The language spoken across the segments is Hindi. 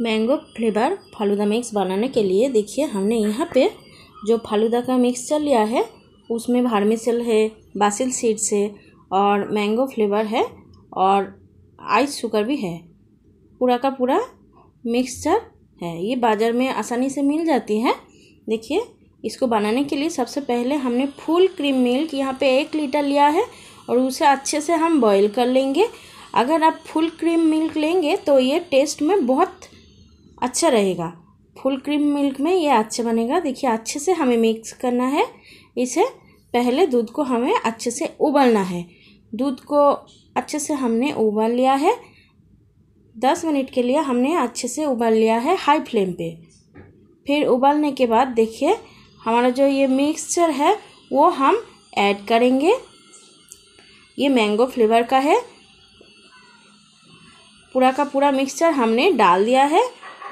मैंगो फ्लेवर फालूदा मिक्स बनाने के लिए देखिए हमने यहाँ पे जो फालूदा का मिक्सचर लिया है उसमें भारमिसल है बासिल सीड्स है और मैंगो फ्लेवर है और आइस शुगर भी है पूरा का पूरा मिक्सचर है ये बाज़ार में आसानी से मिल जाती है देखिए इसको बनाने के लिए सबसे पहले हमने फुल क्रीम मिल्क यहाँ पे एक लीटर लिया है और उसे अच्छे से हम बॉईल कर लेंगे अगर आप फुल क्रीम मिल्क लेंगे तो ये टेस्ट में बहुत अच्छा रहेगा फुल क्रीम मिल्क में ये अच्छा बनेगा देखिए अच्छे से हमें मिक्स करना है इसे पहले दूध को हमें अच्छे से उबलना है दूध को अच्छे से हमने उबाल लिया है दस मिनट के लिए हमने अच्छे से उबाल लिया है हाई फ्लेम पे फिर उबालने के बाद देखिए हमारा जो ये मिक्सचर है वो हम ऐड करेंगे ये मैंगो फ्लेवर का है पूरा का पूरा मिक्सचर हमने डाल दिया है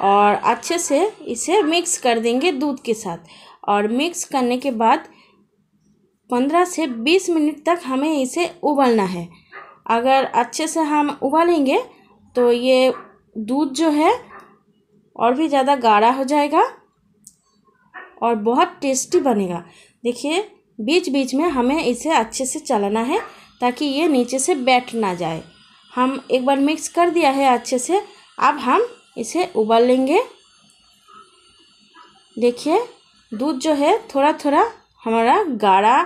और अच्छे से इसे मिक्स कर देंगे दूध के साथ और मिक्स करने के बाद पंद्रह से बीस मिनट तक हमें इसे उबलना है अगर अच्छे से हम उबालेंगे तो ये दूध जो है और भी ज़्यादा गाढ़ा हो जाएगा और बहुत टेस्टी बनेगा देखिए बीच बीच में हमें इसे अच्छे से चलाना है ताकि ये नीचे से बैठ ना जाए हम एक बार मिक्स कर दिया है अच्छे से अब हम इसे उबाल लेंगे देखिए दूध जो है थोड़ा थोड़ा हमारा गाढ़ा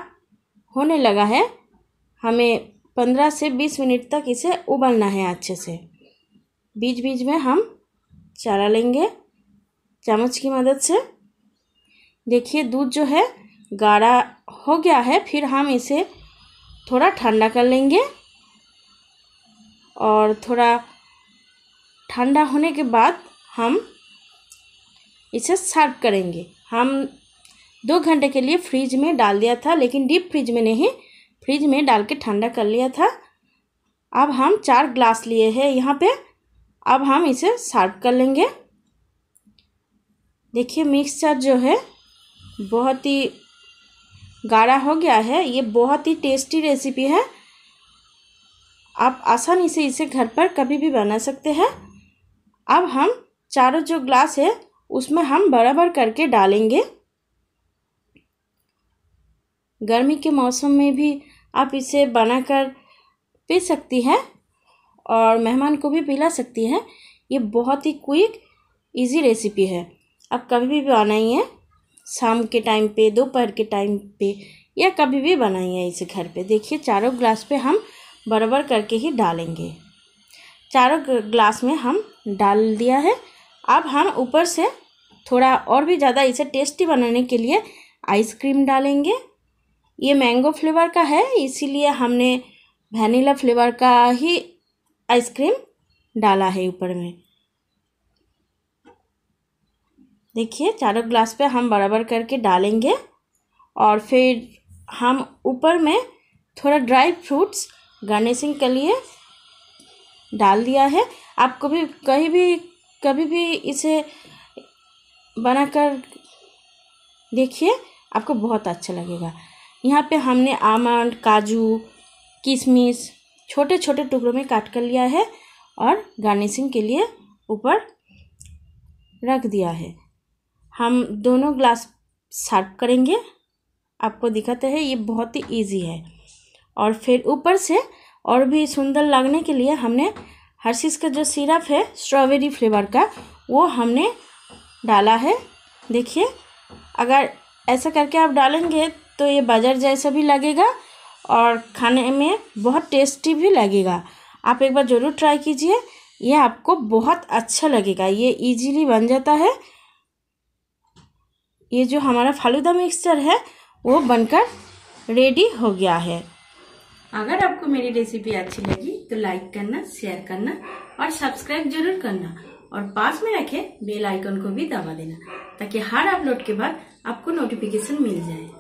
होने लगा है हमें पंद्रह से बीस मिनट तक इसे उबलना है अच्छे से बीच बीच में हम चारा लेंगे चम्मच की मदद से देखिए दूध जो है गाढ़ा हो गया है फिर हम इसे थोड़ा ठंडा कर लेंगे और थोड़ा ठंडा होने के बाद हम इसे सर्व करेंगे हम दो घंटे के लिए फ्रिज में डाल दिया था लेकिन डीप फ्रिज में नहीं फ्रिज में डाल के ठंडा कर लिया था अब हम चार ग्लास लिए हैं यहाँ पे अब हम इसे सर्व कर लेंगे देखिए मिक्सचर जो है बहुत ही गाढ़ा हो गया है ये बहुत ही टेस्टी रेसिपी है आप आसानी से इसे घर पर कभी भी बना सकते हैं अब हम चारों जो ग्लास है उसमें हम बराबर करके डालेंगे गर्मी के मौसम में भी आप इसे बनाकर पी सकती हैं और मेहमान को भी पिला सकती हैं ये बहुत ही क्विक इजी रेसिपी है आप कभी भी बनाइए शाम के टाइम पे दोपहर के टाइम पे या कभी भी बनाइए इसे घर पे देखिए चारों ग्लास पे हम बराबर करके ही डालेंगे चारों ग्लास में हम डाल दिया है अब हम ऊपर से थोड़ा और भी ज़्यादा इसे टेस्टी बनाने के लिए आइसक्रीम डालेंगे ये मैंगो फ्लेवर का है इसीलिए हमने वनीला फ्लेवर का ही आइसक्रीम डाला है ऊपर में देखिए चारों ग्लास पे हम बराबर करके डालेंगे और फिर हम ऊपर में थोड़ा ड्राई फ्रूट्स गार्निशिंग के लिए डाल दिया है आप कभी कहीं भी कभी भी इसे बनाकर देखिए आपको बहुत अच्छा लगेगा यहाँ पे हमने आमंड काजू किशमिश छोटे छोटे टुकड़ों में काट कर लिया है और गार्निशिंग के लिए ऊपर रख दिया है हम दोनों ग्लास सर्व करेंगे आपको दिखाते हैं ये बहुत ही इजी है और फिर ऊपर से और भी सुंदर लगने के लिए हमने हर्षिस का जो सिरप है स्ट्रॉबेरी फ्लेवर का वो हमने डाला है देखिए अगर ऐसा करके आप डालेंगे तो ये बाजार जैसा भी लगेगा और खाने में बहुत टेस्टी भी लगेगा आप एक बार ज़रूर ट्राई कीजिए ये आपको बहुत अच्छा लगेगा ये इजीली बन जाता है ये जो हमारा फालूदा मिक्सचर है वो बनकर रेडी हो गया है अगर आपको मेरी रेसिपी अच्छी लगी तो लाइक करना शेयर करना और सब्सक्राइब जरूर करना और पास में रखे बेल आइकन को भी दबा देना ताकि हर अपलोड के बाद आपको नोटिफिकेशन मिल जाए